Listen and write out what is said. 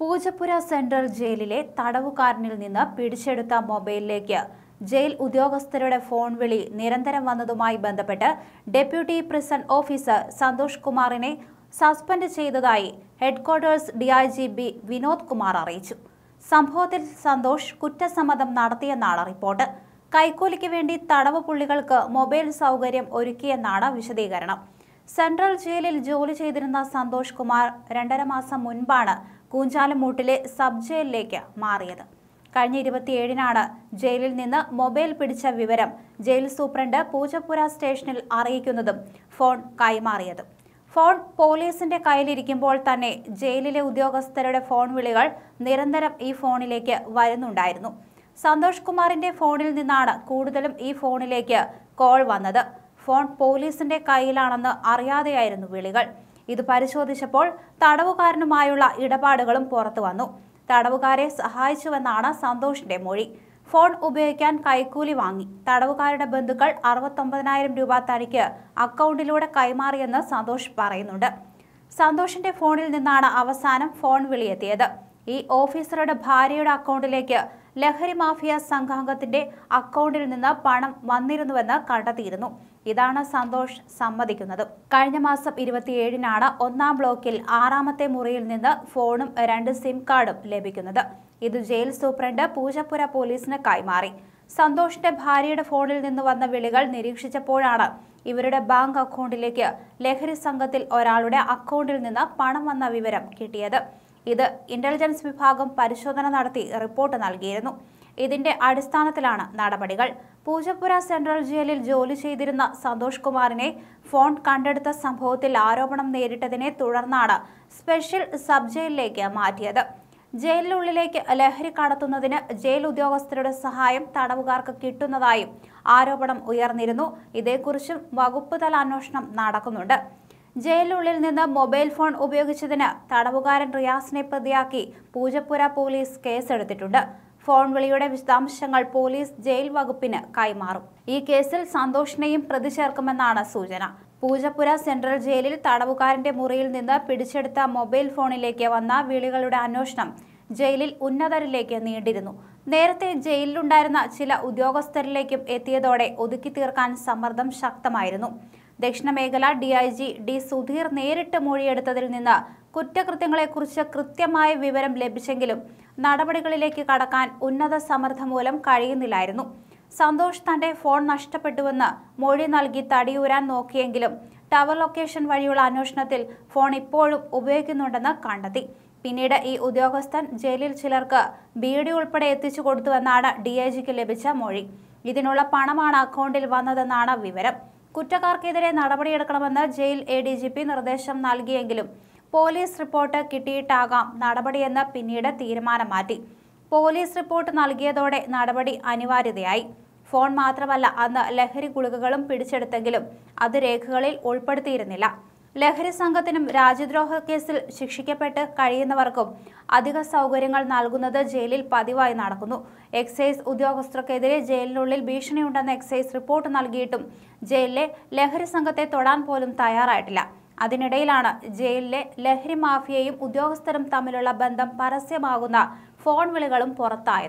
Poojappura central ജയിലിലെ തടവുകാരനിൽ നിന്ന് പിടിച്ചെടുത്ത മൊബൈലിലേക്ക് ജയിൽ ഉദ്യോഗസ്ഥരുടെ ഫോൺ വിളി നിരന്തരം വന്നതുമായി ബന്ധപ്പെട്ട് ഡെപ്യൂട്ടി പ്രിസൺ ഓഫീസർ സന്തോഷ് കുമാറിനെ സസ്പെൻഡ് ചെയ്തതായി headquarters G B Vinod Kumar അറിയിച്ചു സംഭവത്തിൽ സന്തോഷ് കുറ്റസമ്മതം നടത്തിയെന്നാണ് റിപ്പോർട്ട് കൈക്കൂലിക്ക് വേണ്ടി തടവ് പുള്ളികൾക്ക് മൊബൈൽ സൗകര്യം ഒരുക്കിയെന്നാണ് വിശദീകരണം സെൻട്രൽ ജയിലിൽ ജോലി ചെയ്തിരുന്ന സന്തോഷ് കുമാർ രണ്ടര മാസം മുൻപാണ് കൂഞ്ചാലമൂട്ടിലെ സബ് ജയിലിലേക്ക് മാറിയത് കഴിഞ്ഞ ഇരുപത്തിയേഴിനാണ് ജയിലിൽ നിന്ന് മൊബൈൽ പിടിച്ച വിവരം ജയിൽ സൂപ്രണ്ട് പൂജപ്പുര സ്റ്റേഷനിൽ അറിയിക്കുന്നതും ഫോൺ കൈമാറിയതും ഫോൺ പോലീസിന്റെ കയ്യിലിരിക്കുമ്പോൾ തന്നെ ജയിലിലെ ഉദ്യോഗസ്ഥരുടെ ഫോൺ വിളികൾ നിരന്തരം ഈ ഫോണിലേക്ക് വരുന്നുണ്ടായിരുന്നു സന്തോഷ് കുമാറിന്റെ ഫോണിൽ നിന്നാണ് കൂടുതലും ഈ ഫോണിലേക്ക് കോൾ വന്നത് ഫോൺ പോലീസിന്റെ കയ്യിലാണെന്ന് അറിയാതെയായിരുന്നു വിളികൾ ഇത് പരിശോധിച്ചപ്പോൾ തടവുകാരനുമായുള്ള ഇടപാടുകളും പുറത്തു വന്നു തടവുകാരെ സഹായിച്ചുവെന്നാണ് സന്തോഷിന്റെ മൊഴി ഫോൺ ഉപയോഗിക്കാൻ കൈക്കൂലി വാങ്ങി തടവുകാരുടെ ബന്ധുക്കൾ അറുപത്തൊമ്പതിനായിരം രൂപ തനിക്ക് അക്കൗണ്ടിലൂടെ കൈമാറിയെന്ന് സന്തോഷ് പറയുന്നുണ്ട് സന്തോഷിന്റെ ഫോണിൽ നിന്നാണ് അവസാനം ഫോൺ വിളിയെത്തിയത് ഈ ഓഫീസറുടെ ഭാര്യയുടെ അക്കൗണ്ടിലേക്ക് ലഹരി മാഫിയ സംഘാംഗത്തിന്റെ അക്കൗണ്ടിൽ നിന്ന് പണം വന്നിരുന്നുവെന്ന് കണ്ടെത്തിയിരുന്നു ഇതാണ് സന്തോഷ് സമ്മതിക്കുന്നത് കഴിഞ്ഞ മാസം ഇരുപത്തിയേഴിനാണ് ഒന്നാം ബ്ലോക്കിൽ ആറാമത്തെ മുറിയിൽ നിന്ന് ഫോണും രണ്ട് സിം കാർഡും ലഭിക്കുന്നത് ഇത് ജയിൽ സൂപ്രണ്ട് പൂജപ്പുര പോലീസിന് കൈമാറി സന്തോഷിന്റെ ഭാര്യയുടെ ഫോണിൽ നിന്ന് വന്ന വിളികൾ നിരീക്ഷിച്ചപ്പോഴാണ് ഇവരുടെ ബാങ്ക് അക്കൗണ്ടിലേക്ക് ലഹരി സംഘത്തിൽ ഒരാളുടെ അക്കൗണ്ടിൽ നിന്ന് പണം വന്ന വിവരം കിട്ടിയത് ഇത് ഇന്റലിജൻസ് വിഭാഗം പരിശോധന നടത്തി റിപ്പോർട്ട് നൽകിയിരുന്നു ഇതിന്റെ അടിസ്ഥാനത്തിലാണ് നടപടികൾ പൂജപ്പുര സെൻട്രൽ ജയിലിൽ ജോലി ചെയ്തിരുന്ന സന്തോഷ് കുമാറിനെ ഫോൺ കണ്ടെടുത്ത സംഭവത്തിൽ ആരോപണം നേരിട്ടതിനെ തുടർന്നാണ് സ്പെഷ്യൽ സബ് ജയിലിലേക്ക് മാറ്റിയത് ജയിലിനുള്ളിലേക്ക് ലഹരി കടത്തുന്നതിന് ജയിൽ ഉദ്യോഗസ്ഥരുടെ സഹായം തടവുകാർക്ക് കിട്ടുന്നതായും ആരോപണം ഉയർന്നിരുന്നു ഇതേക്കുറിച്ചും വകുപ്പ് തല അന്വേഷണം നടക്കുന്നുണ്ട് ജയിലിനുള്ളിൽ നിന്ന് മൊബൈൽ ഫോൺ ഉപയോഗിച്ചതിന് തടവുകാരൻ റിയാസിനെ പ്രതിയാക്കി പൂജപ്പുര പോലീസ് കേസെടുത്തിട്ടുണ്ട് ഫോൺ വിളിയുടെ വിശദാംശങ്ങൾ പോലീസ് ജയിൽ വകുപ്പിന് കൈമാറും ഈ കേസിൽ സന്തോഷിനെയും പ്രതി ചേർക്കുമെന്നാണ് സൂചന പൂജപ്പുര സെൻട്രൽ ജയിലിൽ തടവുകാരന്റെ മുറിയിൽ നിന്ന് പിടിച്ചെടുത്ത മൊബൈൽ ഫോണിലേക്ക് വന്ന വിളികളുടെ അന്വേഷണം ജയിലിൽ ഉന്നതരിലേക്ക് നീണ്ടിരുന്നു നേരത്തെ ജയിലിലുണ്ടായിരുന്ന ചില ഉദ്യോഗസ്ഥരിലേക്കും എത്തിയതോടെ ഒതുക്കി തീർക്കാൻ സമ്മർദ്ദം ശക്തമായിരുന്നു ദക്ഷിണ മേഖല ഡി ഐ ജി ഡി സുധീർ നേരിട്ട് മൊഴിയെടുത്തതിൽ നിന്ന് കുറ്റകൃത്യങ്ങളെക്കുറിച്ച് കൃത്യമായ വിവരം ലഭിച്ചെങ്കിലും നടപടികളിലേക്ക് കടക്കാൻ ഉന്നത സമ്മർദ്ദം മൂലം കഴിയുന്നില്ലായിരുന്നു സന്തോഷ് തന്റെ ഫോൺ നഷ്ടപ്പെട്ടുവെന്ന് മൊഴി നൽകി തടിയൂരാൻ നോക്കിയെങ്കിലും ടവർ ലൊക്കേഷൻ വഴിയുള്ള അന്വേഷണത്തിൽ ഫോൺ ഇപ്പോഴും ഉപയോഗിക്കുന്നുണ്ടെന്ന് കണ്ടെത്തി പിന്നീട് ഈ ഉദ്യോഗസ്ഥൻ ജയിലിൽ ചിലർക്ക് ഡി ഉൾപ്പെടെ എത്തിച്ചു കൊടുത്തുവെന്നാണ് ഡി ഐ ജിക്ക് ലഭിച്ച മൊഴി ഇതിനുള്ള പണമാണ് അക്കൗണ്ടിൽ വന്നതെന്നാണ് വിവരം കുറ്റക്കാർക്കെതിരെ നടപടിയെടുക്കണമെന്ന് ജയിൽ എ ഡി ജി പി നിർദ്ദേശം നൽകിയെങ്കിലും പോലീസ് റിപ്പോർട്ട് കിട്ടിയിട്ടാകാം നടപടിയെന്ന് പിന്നീട് തീരുമാനം മാറ്റി പോലീസ് റിപ്പോർട്ട് നൽകിയതോടെ നടപടി അനിവാര്യതയായി ഫോൺ മാത്രമല്ല അന്ന് ലഹരി ഗുളികകളും പിടിച്ചെടുത്തെങ്കിലും അത് രേഖകളിൽ ഉൾപ്പെടുത്തിയിരുന്നില്ല ലഹരി സംഘത്തിനും രാജ്യദ്രോഹ കേസിൽ ശിക്ഷിക്കപ്പെട്ട് കഴിയുന്നവർക്കും അധിക സൗകര്യങ്ങൾ നൽകുന്നത് ജയിലിൽ പതിവായി നടക്കുന്നു എക്സൈസ് ഉദ്യോഗസ്ഥർക്കെതിരെ ജയിലിനുള്ളിൽ ഭീഷണിയുണ്ടെന്ന് എക്സൈസ് റിപ്പോർട്ട് നൽകിയിട്ടും ജയിലിലെ ലഹരി സംഘത്തെ തൊടാൻ പോലും തയ്യാറായിട്ടില്ല അതിനിടയിലാണ് ജയിലിലെ ലഹരി മാഫിയയും ഉദ്യോഗസ്ഥരും തമ്മിലുള്ള ബന്ധം പരസ്യമാകുന്ന ഫോൺ വിളികളും പുറത്തായത്